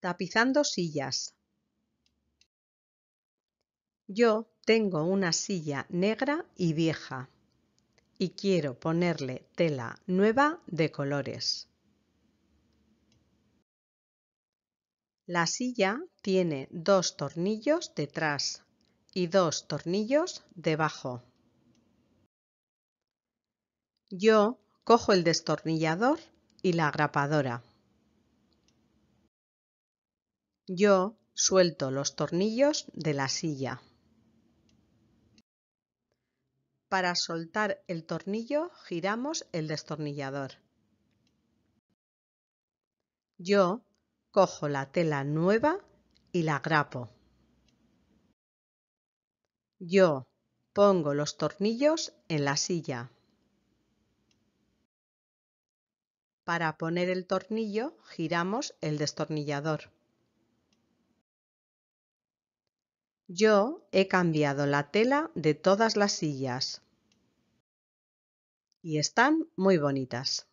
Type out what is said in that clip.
Tapizando sillas. Yo tengo una silla negra y vieja y quiero ponerle tela nueva de colores. La silla tiene dos tornillos detrás y dos tornillos debajo. Yo cojo el destornillador y la grapadora. Yo suelto los tornillos de la silla. Para soltar el tornillo giramos el destornillador. Yo cojo la tela nueva y la grapo. Yo pongo los tornillos en la silla. Para poner el tornillo giramos el destornillador. Yo he cambiado la tela de todas las sillas. Y están muy bonitas.